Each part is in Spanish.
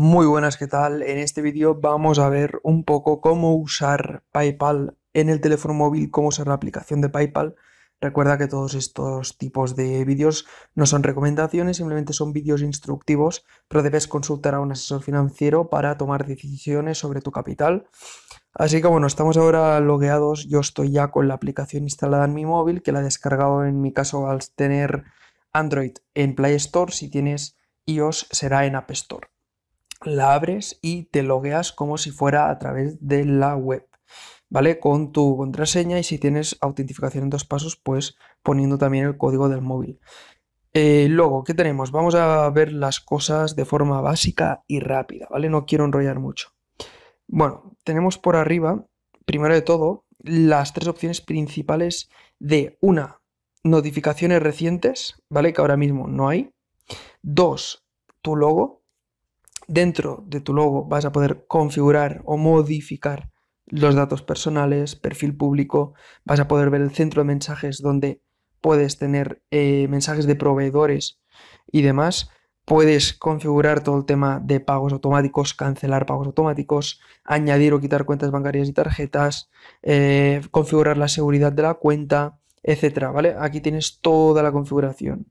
Muy buenas, ¿qué tal? En este vídeo vamos a ver un poco cómo usar PayPal en el teléfono móvil, cómo usar la aplicación de PayPal. Recuerda que todos estos tipos de vídeos no son recomendaciones, simplemente son vídeos instructivos, pero debes consultar a un asesor financiero para tomar decisiones sobre tu capital. Así que bueno, estamos ahora logueados, yo estoy ya con la aplicación instalada en mi móvil, que la he descargado en mi caso al tener Android en Play Store, si tienes iOS será en App Store la abres y te logueas como si fuera a través de la web, ¿vale? Con tu contraseña y si tienes autentificación en dos pasos, pues poniendo también el código del móvil. Eh, luego, ¿qué tenemos? Vamos a ver las cosas de forma básica y rápida, ¿vale? No quiero enrollar mucho. Bueno, tenemos por arriba, primero de todo, las tres opciones principales de una, notificaciones recientes, ¿vale? Que ahora mismo no hay. Dos, tu logo, Dentro de tu logo vas a poder configurar o modificar los datos personales, perfil público, vas a poder ver el centro de mensajes donde puedes tener eh, mensajes de proveedores y demás. Puedes configurar todo el tema de pagos automáticos, cancelar pagos automáticos, añadir o quitar cuentas bancarias y tarjetas, eh, configurar la seguridad de la cuenta, etc. ¿vale? Aquí tienes toda la configuración.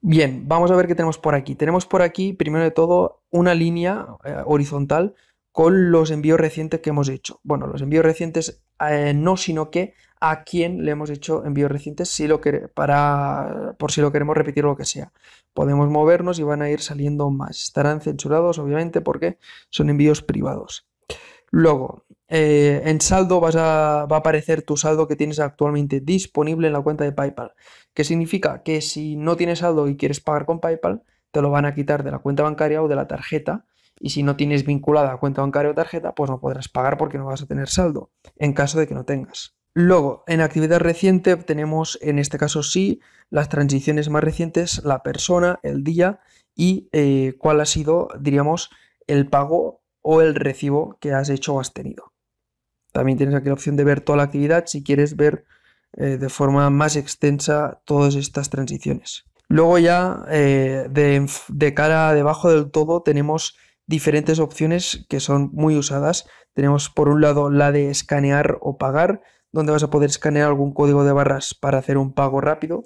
Bien, vamos a ver qué tenemos por aquí. Tenemos por aquí, primero de todo, una línea eh, horizontal con los envíos recientes que hemos hecho. Bueno, los envíos recientes eh, no, sino que a quién le hemos hecho envíos recientes si lo que, para, por si lo queremos repetir o lo que sea. Podemos movernos y van a ir saliendo más. Estarán censurados, obviamente, porque son envíos privados. Luego, eh, en saldo vas a, va a aparecer tu saldo que tienes actualmente disponible en la cuenta de PayPal, que significa que si no tienes saldo y quieres pagar con PayPal, te lo van a quitar de la cuenta bancaria o de la tarjeta. Y si no tienes vinculada a cuenta bancaria o tarjeta, pues no podrás pagar porque no vas a tener saldo, en caso de que no tengas. Luego, en actividad reciente tenemos, en este caso sí, las transiciones más recientes, la persona, el día y eh, cuál ha sido, diríamos, el pago o el recibo que has hecho o has tenido. También tienes aquí la opción de ver toda la actividad si quieres ver eh, de forma más extensa todas estas transiciones. Luego ya eh, de, de, cara debajo del todo tenemos diferentes opciones que son muy usadas. Tenemos por un lado la de escanear o pagar, donde vas a poder escanear algún código de barras para hacer un pago rápido.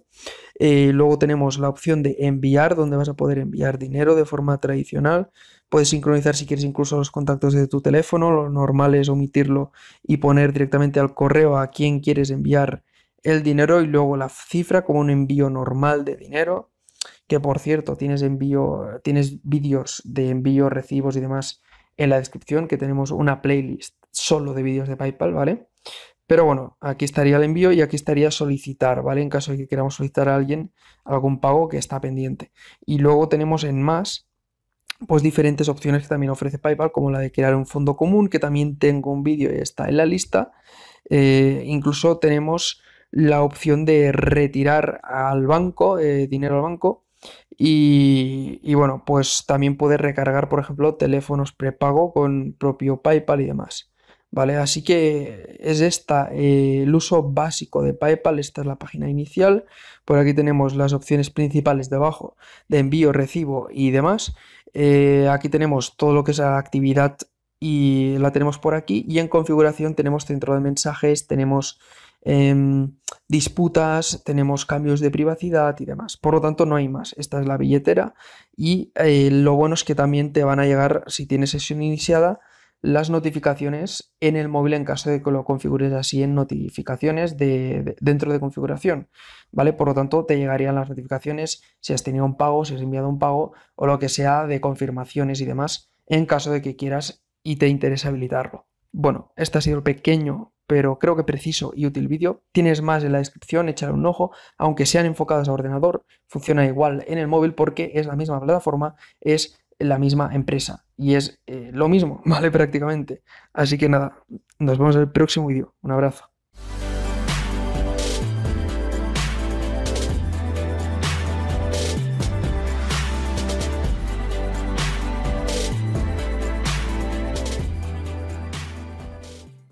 Eh, luego tenemos la opción de enviar, donde vas a poder enviar dinero de forma tradicional. Puedes sincronizar si quieres incluso los contactos de tu teléfono. Lo normal es omitirlo y poner directamente al correo a quien quieres enviar el dinero y luego la cifra como un envío normal de dinero. Que por cierto, tienes envío, tienes vídeos de envío, recibos y demás en la descripción, que tenemos una playlist solo de vídeos de PayPal, ¿vale? Pero bueno, aquí estaría el envío y aquí estaría solicitar, ¿vale? En caso de que queramos solicitar a alguien algún pago que está pendiente. Y luego tenemos en más, pues diferentes opciones que también ofrece PayPal, como la de crear un fondo común, que también tengo un vídeo y está en la lista. Eh, incluso tenemos la opción de retirar al banco, eh, dinero al banco. Y, bueno, pues también puede recargar, por ejemplo, teléfonos prepago con propio PayPal y demás. ¿Vale? Así que es esta eh, el uso básico de PayPal. Esta es la página inicial. Por aquí tenemos las opciones principales debajo de envío, recibo y demás. Eh, aquí tenemos todo lo que es la actividad y la tenemos por aquí. Y en configuración tenemos centro de mensajes, tenemos em, disputas, tenemos cambios de privacidad y demás. Por lo tanto, no hay más. Esta es la billetera. Y eh, lo bueno es que también te van a llegar, si tienes sesión iniciada, las notificaciones en el móvil en caso de que lo configures así en notificaciones de, dentro de configuración, ¿vale? Por lo tanto, te llegarían las notificaciones si has tenido un pago, si has enviado un pago o lo que sea de confirmaciones y demás en caso de que quieras y te interese habilitarlo. Bueno, este ha sido el pequeño, pero creo que preciso y útil vídeo. Tienes más en la descripción, echar un ojo, aunque sean enfocadas a ordenador, funciona igual en el móvil porque es la misma plataforma, es la misma empresa. Y es eh, lo mismo, ¿vale? Prácticamente. Así que nada, nos vemos en el próximo vídeo. Un abrazo.